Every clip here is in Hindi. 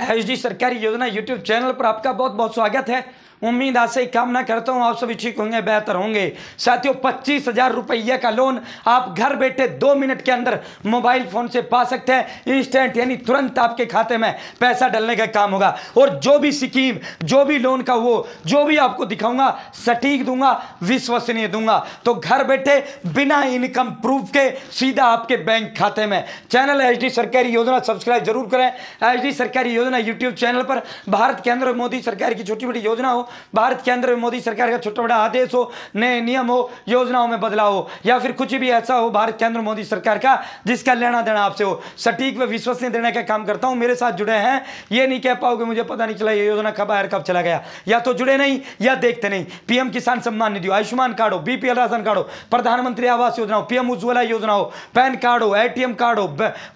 एच सरकारी योजना यूट्यूब चैनल पर आपका बहुत बहुत स्वागत है उम्मीद आपसे कामना करता हूँ आप सभी ठीक होंगे बेहतर होंगे साथियों पच्चीस हज़ार रुपये का लोन आप घर बैठे दो मिनट के अंदर मोबाइल फ़ोन से पा सकते हैं इंस्टेंट यानी तुरंत आपके खाते में पैसा डालने का काम होगा और जो भी स्कीम जो भी लोन का वो जो भी आपको दिखाऊंगा सटीक दूंगा विश्वसनीय दूंगा तो घर बैठे बिना इनकम प्रूफ के सीधा आपके बैंक खाते में चैनल एच डी सरकारी योजना सब्सक्राइब जरूर करें एच डी सरकारी योजना यूट्यूब चैनल पर भारत के अंदर मोदी सरकार की छोटी मोटी योजना हो भारत के अंदर मोदी सरकार का छोटा बड़ा आदेश हो नए नियम हो योजनाओं में बदलाव हो या फिर कुछ भी ऐसा हो भारत के अंदर मोदी सरकार का जिसका लेना देना आपसे हो सटीक व विश्वसनीय देने का काम करता हूँ मेरे साथ जुड़े हैं ये नहीं कह पाओगे मुझे पता नहीं चला ये योजना कब आया कब चला गया या तो जुड़े नहीं या देखते नहीं पीएम किसान सम्मान निधि आयुष्मान कार्ड हो बीपीएल राशन कार्ड हो प्रधानमंत्री आवास योजना हो पीएम उज्ज्वला योजना हो पैन कार्ड हो एटीएम कार्ड हो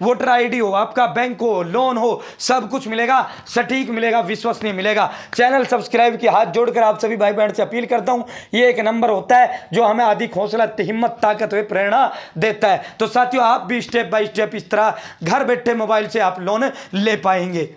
वोटर आईडी हो आपका बैंक हो लोन हो सब कुछ मिलेगा सटीक मिलेगा विश्वसनीय मिलेगा चैनल सब्सक्राइब किया हाथ जोड़कर आप सभी भाई बहन से अपील करता हूँ ये एक नंबर होता है जो हमें अधिक हौसला हिम्मत ताकत हुए प्रेरणा देता है तो साथियों आप भी स्टेप बाय स्टेप इस तरह घर बैठे मोबाइल से आप लोन ले पाएंगे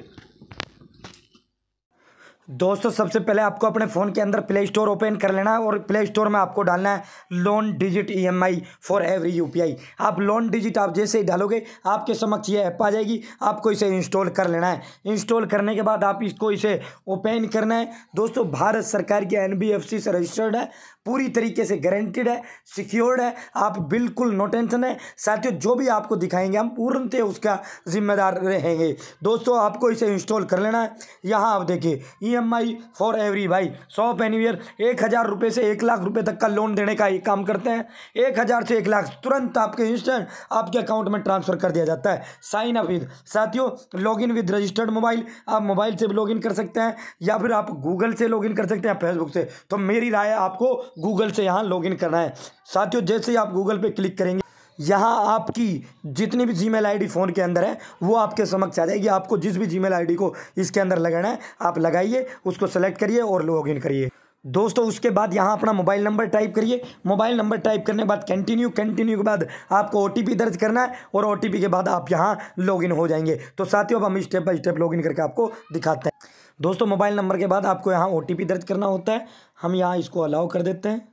दोस्तों सबसे पहले आपको अपने फ़ोन के अंदर प्ले स्टोर ओपन कर लेना है और प्ले स्टोर में आपको डालना है loan digit EMI for every UPI आप लोन डिजिट आप जैसे ही डालोगे आपके समक्ष ये ऐप आ जाएगी आपको इसे इंस्टॉल कर लेना है इंस्टॉल करने के बाद आप इसको इसे ओपन करना है दोस्तों भारत सरकार के एन से रजिस्टर्ड है पूरी तरीके से गारंटेड है सिक्योर्ड है आप बिल्कुल नो टेंशन है साथियों जो भी आपको दिखाएंगे हम पूर्णतः उसका जिम्मेदार रहेंगे दोस्तों आपको इसे इंस्टॉल कर लेना है यहाँ आप देखिए ई फॉर एवरी भाई सौ पेनीवियर एक हज़ार रुपये से एक लाख रुपये तक का लोन देने का ही काम करते हैं एक हज़ार से एक लाख तुरंत आपके इंस्टेंट आपके अकाउंट में ट्रांसफ़र कर दिया जाता है साइन अप विद साथियों log in with registered mobile आप मोबाइल से भी लॉग इन कर सकते हैं या फिर आप गूगल से लॉग इन कर सकते हैं फेसबुक से तो मेरी राय आपको गूगल से यहाँ लॉग इन करना है साथियों जैसे ही आप गूगल पे क्लिक करेंगे यहाँ आपकी जितनी भी जीमेल आईडी फ़ोन के अंदर है वो आपके समक्ष आ जाएगी आपको जिस भी जीमेल आईडी को इसके अंदर लगाना है आप लगाइए उसको सेलेक्ट करिए और लॉग इन करिए दोस्तों उसके बाद यहाँ अपना मोबाइल नंबर टाइप करिए मोबाइल नंबर टाइप करने के बाद कंटिन्यू कंटिन्यू के बाद आपको ओ दर्ज करना है और ओ के बाद आप यहाँ लॉगिन हो जाएंगे तो साथियों अब हम स्टेप बाय स्टेप लॉगिन करके आपको दिखाते हैं दोस्तों मोबाइल नंबर के बाद आपको यहाँ ओ दर्ज करना होता है हम यहाँ इसको अलाउ कर देते हैं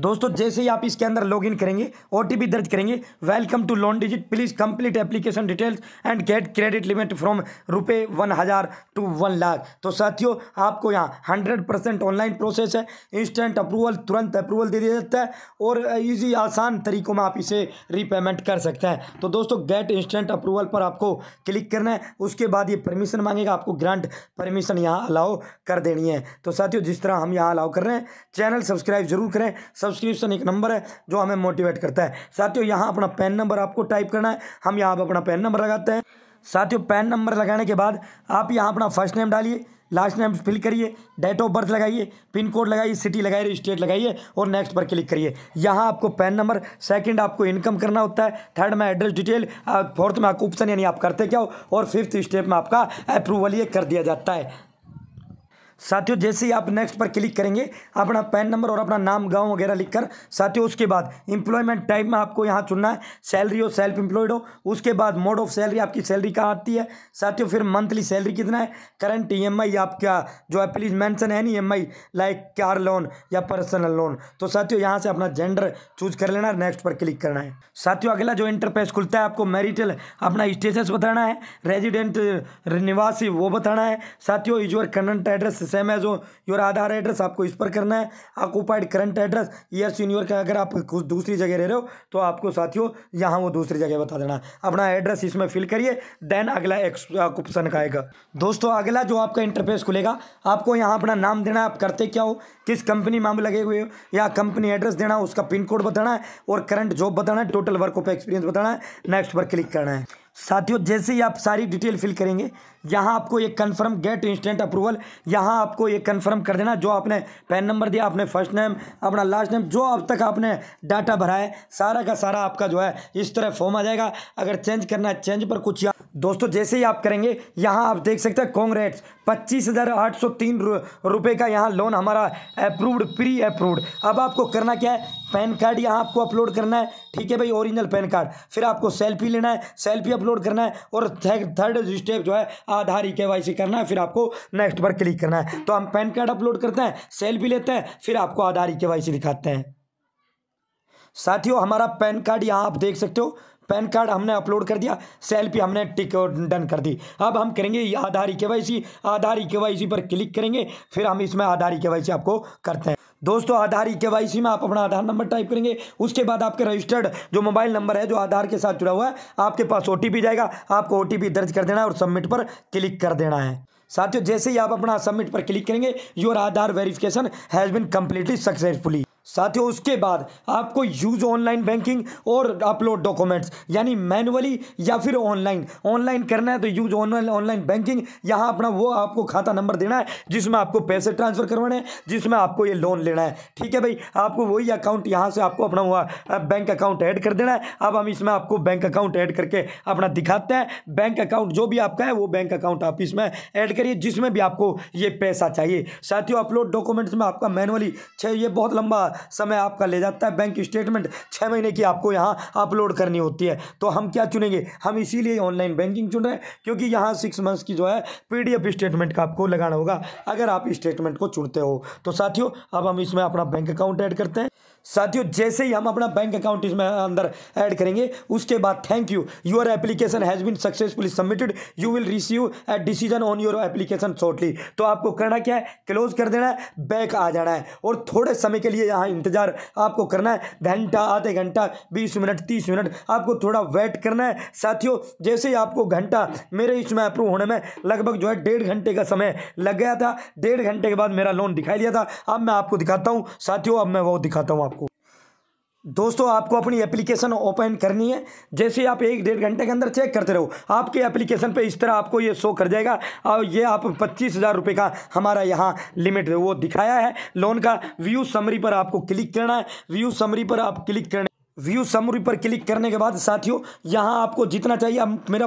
दोस्तों जैसे ही आप इसके अंदर लॉगिन करेंगे ओ दर्ज करेंगे welcome to loan digit please complete application details and get credit limit from रुपये वन हज़ार टू वन लाख तो साथियों आपको यहाँ हंड्रेड परसेंट ऑनलाइन प्रोसेस है इंस्टेंट अप्रूवल तुरंत अप्रूवल दे दिया जाता है और ईजी आसान तरीकों में आप इसे रीपेमेंट कर सकते हैं तो दोस्तों गेट इंस्टेंट अप्रूवल पर आपको क्लिक करना है उसके बाद ये परमिशन मांगेगा आपको ग्रांट परमिशन यहाँ अलाउ कर देनी है तो साथियों जिस तरह हम यहाँ अलाउ कर रहे हैं चैनल सब्सक्राइब जरूर करें सब्सक्रिप्शन एक नंबर है जो हमें मोटिवेट करता है साथियों यहाँ अपना पैन नंबर आपको टाइप करना है हम यहाँ पर अपना पैन नंबर लगाते हैं साथियों पैन नंबर लगाने के बाद आप यहाँ अपना फर्स्ट नेम डालिए लास्ट नेम फिल करिए डेट ऑफ बर्थ लगाइए पिन कोड लगाइए सिटी लगाइए स्टेट लगाइए और नेक्स्ट पर क्लिक करिए यहाँ आपको पैन नंबर सेकंड आपको इनकम करना होता है थर्ड में एड्रेस डिटेल फोर्थ में आपको ऑप्शन यानी आप करते क्या हो और फिफ्थ स्टेप में आपका अप्रूवल ये कर दिया जाता है साथियों जैसे ही आप नेक्स्ट पर क्लिक करेंगे अपना पैन नंबर और अपना नाम गांव वगैरह लिखकर साथियों उसके बाद एम्प्लॉयमेंट टाइप में आपको यहाँ चुनना है सैलरी हो सेल्फ एम्प्लॉयड हो उसके बाद मोड ऑफ सैलरी आपकी सैलरी कहाँ आती है साथियों फिर मंथली सैलरी कितना है करंट ई e आपका जो है प्लीज़ मैंसन है ना ई लाइक कार लोन या पर्सनल लोन तो साथियों यहाँ से अपना जेंडर चूज कर लेना है नेक्स्ट पर क्लिक करना है साथियों अगला जो इंटरपेस खुलता है आपको मेरिटल अपना स्टेटस बताना है रेजिडेंट निवासी वो बताना है साथियों is your current address same as your Aadhaar address आपको इस पर करना है occupied current address year senior का अगर आप कुछ दूसरी जगह रह रहे हो तो आपको साथियों यहाँ वो दूसरी जगह बता देना अपना एड्रेस इसमें फिल करिए देन अगला ऑप्शन का आएगा दोस्तों अगला जो आपका इंटरफेस खुलेगा आपको यहाँ अपना नाम देना है आप करते क्या हो किस कंपनी में लगे हुए हो या कंपनी एड्रेस देना उसका पिन कोड बताना है और करंट जॉब बताना है टोटल वर्क ऑफ एक्सपीरियंस बताना है नेक्स्ट पर क्लिक करना है साथियों जैसे ही आप सारी डिटेल फिल करेंगे यहाँ आपको एक कन्फर्म गेट इंस्टेंट अप्रूवल यहाँ आपको ये कन्फर्म कर देना जो आपने पैन नंबर दिया आपने फर्स्ट नेम अपना लास्ट नेम जो अब तक आपने डाटा भरा है सारा का सारा आपका जो है इस तरह फॉर्म आ जाएगा अगर चेंज करना है चेंज पर कुछ या दोस्तों जैसे ही आप करेंगे यहाँ आप देख सकते हैं कांग्रेस पच्चीस हज़ार आठ सौ तीन रुपये का यहाँ लोन हमारा अप्रूव्ड प्री अप्रूव्ड अब आपको करना क्या है पैन कार्ड यहाँ आपको अपलोड करना है ठीक है भाई ओरिजिनल पैन कार्ड फिर आपको सेल्फी लेना है सेल्फी अपलोड करना है और थर्ड स्टेप जो है आधार ई e के करना है फिर आपको नेक्स्ट पर क्लिक करना है तो हम पैन कार्ड अपलोड करते हैं सेल्फी लेते हैं फिर आपको आधार ई e दिखाते हैं साथियों हमारा पैन कार्ड यहाँ आप देख सकते हो पैन कार्ड हमने अपलोड कर दिया सेल्फी हमने टिक डन कर दी अब हम करेंगे आधार ई के आधार ई पर क्लिक करेंगे फिर हम इसमें आधार ई आपको करते हैं दोस्तों आधार ई के में आप अपना आधार नंबर टाइप करेंगे उसके बाद आपके रजिस्टर्ड जो मोबाइल नंबर है जो आधार के साथ जुड़ा हुआ है आपके पास ओ जाएगा आपको ओ दर्ज कर देना है और सबमिट पर क्लिक कर देना है साथियों जैसे ही आप अपना सबमिट पर क्लिक करेंगे your Aadhaar verification has been completely successfully साथ ही उसके बाद आपको यूज़ ऑनलाइन बैंकिंग और अपलोड डॉक्यूमेंट्स यानी मैनुअली या फिर ऑनलाइन ऑनलाइन करना है तो यूज़ ऑनलाइन ऑनलाइन बैंकिंग यहाँ अपना वो आपको खाता नंबर देना है जिसमें आपको पैसे ट्रांसफ़र करवाने हैं जिसमें आपको ये लोन लेना है ठीक है भाई आपको वही अकाउंट यहाँ से आपको अपना हुआ बैंक अकाउंट ऐड कर देना है अब हम इसमें आपको बैंक अकाउंट ऐड करके अपना दिखाते हैं बैंक अकाउंट जो भी आपका है वो बैंक अकाउंट आप इसमें ऐड करिए जिसमें भी आपको ये पैसा चाहिए साथियों अपलोड डॉक्यूमेंट्स में आपका मैनुअली छः ये बहुत लंबा समय आपका ले जाता है बैंक स्टेटमेंट छः महीने की आपको यहाँ अपलोड करनी होती है तो हम क्या चुनेंगे हम इसीलिए ऑनलाइन बैंकिंग चुन रहे हैं क्योंकि यहाँ सिक्स मंथ्स की जो है पीडीएफ स्टेटमेंट का आपको लगाना होगा अगर आप स्टेटमेंट को चुनते हो तो साथियों अब हम इसमें अपना बैंक अकाउंट ऐड करते हैं साथियों जैसे ही हम अपना बैंक अकाउंट इसमें अंदर ऐड करेंगे उसके बाद thank you your application has been successfully submitted you will receive a decision on your application shortly तो आपको करना क्या है क्लोज कर देना है बैक आ जाना है और थोड़े समय के लिए यहाँ इंतजार आपको करना है घंटा आधे घंटा बीस मिनट तीस मिनट आपको थोड़ा वेट करना है साथियों जैसे ही आपको घंटा मेरे इसमें अप्रूव होने में लगभग जो है डेढ़ घंटे का समय लग गया था डेढ़ घंटे के बाद मेरा लोन दिखाई दिया था अब मैं आपको दिखाता हूँ साथियों अब मैं वो दिखाता हूँ दोस्तों आपको अपनी एप्लीकेशन ओपन करनी है जैसे आप एक डेढ़ घंटे के अंदर चेक करते रहो आपके एप्लीकेशन पे इस तरह आपको ये शो कर जाएगा और ये आप पच्चीस हज़ार रुपये का हमारा यहाँ लिमिट वो दिखाया है लोन का व्यू समरी पर आपको क्लिक करना है व्यू समरी पर आप क्लिक करना व्यू समरी पर क्लिक करने के बाद साथियों यहाँ आपको जितना चाहिए मेरा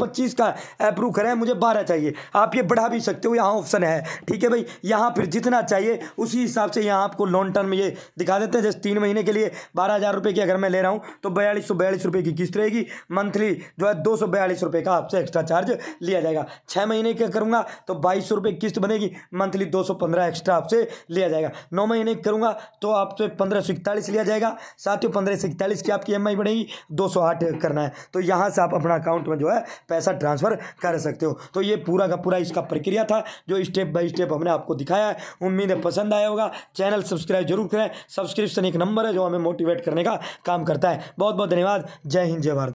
पच्चीस का अप्रूव करें मुझे बारह चाहिए आप ये बढ़ा भी सकते हो यहाँ ऑप्शन है ठीक है भाई यहाँ फिर जितना चाहिए उसी हिसाब से यहाँ आपको लॉन्ग टर्म ये दिखा देते हैं जैसे तीन महीने के लिए बारह हज़ार रुपये की अगर मैं ले रहा हूँ तो बयालीस सौ बयालीस रुपये की किस्त रहेगी मंथली जो है दो सौ बयालीस रुपये का आपसे एक्स्ट्रा चार्ज लिया जाएगा छः महीने का करूँगा तो बाईस सौ रुपये किस्त बनेगी मंथली दो सौ पंद्रह एक्स्ट्रा आपसे लिया जाएगा नौ महीने करूँगा तो आपसे पंद्रह सौ इकतालीस लिया जाएगा साथियों पंद्रह से इकतालीस की आपकी एम बढ़ेगी दो सौ आठ करना है तो यहाँ से आप अपना अकाउंट में जो है पैसा ट्रांसफ़र कर सकते हो तो ये पूरा का पूरा इसका प्रक्रिया था जो स्टेप बाय स्टेप हमने आपको दिखाया है उम्मीद है पसंद आया होगा चैनल सब्सक्राइब जरूर करें सब्सक्रिप्शन एक नंबर है जो हमें मोटिवेट करने का काम करता है बहुत बहुत धन्यवाद जय हिंद जय भारत